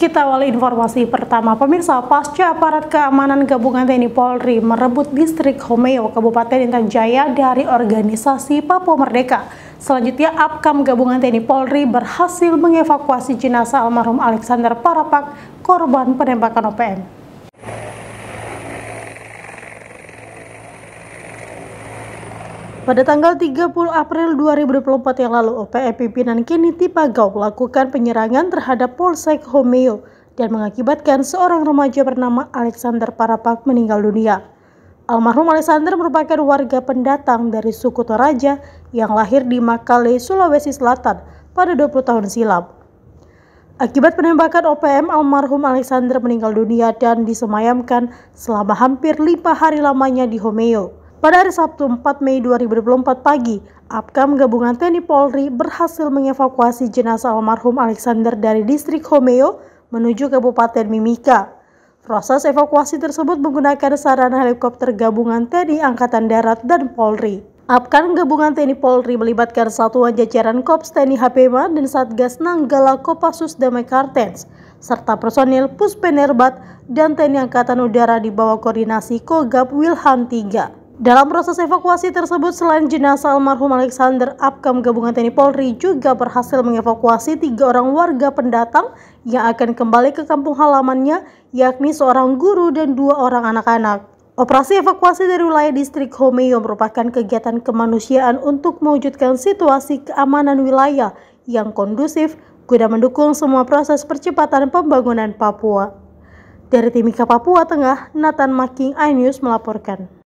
Kita awali informasi pertama, pemirsa pasca aparat keamanan gabungan TNI Polri merebut distrik Homeo, Kabupaten Intan Jaya dari organisasi Papua Merdeka. Selanjutnya, Apkam gabungan TNI Polri berhasil mengevakuasi jenazah almarhum Alexander Parapak, korban penembakan OPM. Pada tanggal 30 April 2024 yang lalu, OPE pimpinan kini Tipagau melakukan penyerangan terhadap Polsek Homeo dan mengakibatkan seorang remaja bernama Alexander Parapak meninggal dunia. Almarhum Alexander merupakan warga pendatang dari suku Toraja yang lahir di Makale, Sulawesi Selatan pada 20 tahun silam. Akibat penembakan OPM, almarhum Alexander meninggal dunia dan disemayamkan selama hampir lima hari lamanya di Homeo. Pada hari Sabtu 4 Mei 2024 pagi, Apkam gabungan TNI Polri berhasil mengevakuasi jenazah almarhum Alexander dari distrik Homeo menuju Kabupaten Mimika. Proses evakuasi tersebut menggunakan sarana helikopter gabungan TNI Angkatan Darat dan Polri. Apkan gabungan TNI Polri melibatkan satuan jajaran Kops TNI HPMA dan Satgas Nanggala Kopassus Damai Kartens, serta personil Puspenerbat dan TNI Angkatan Udara di bawah koordinasi Kogab Wilhan Tiga. Dalam proses evakuasi tersebut, selain jenazah almarhum Alexander Abkam Gabungan TNI Polri juga berhasil mengevakuasi tiga orang warga pendatang yang akan kembali ke kampung halamannya, yakni seorang guru dan dua orang anak-anak. Operasi evakuasi dari wilayah distrik Homeo merupakan kegiatan kemanusiaan untuk mewujudkan situasi keamanan wilayah yang kondusif guna mendukung semua proses percepatan pembangunan Papua. Dari Timika Papua Tengah, Nathan Making iNews melaporkan.